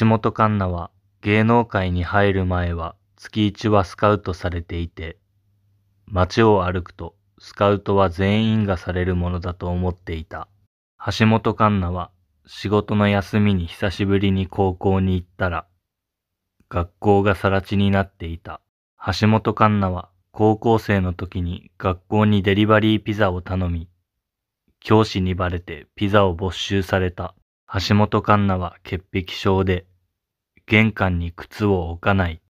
橋本環奈は芸能界に入る前は月一はスカウトされていて、街を歩くとスカウトは全員がされるものだと思っていた。橋本環奈は仕事の休みに久しぶりに高校に行ったら、学校が更地になっていた。橋本環奈は高校生の時に学校にデリバリーピザを頼み、教師にバレてピザを没収された。橋本環奈は潔癖症で、玄関に靴を置かない。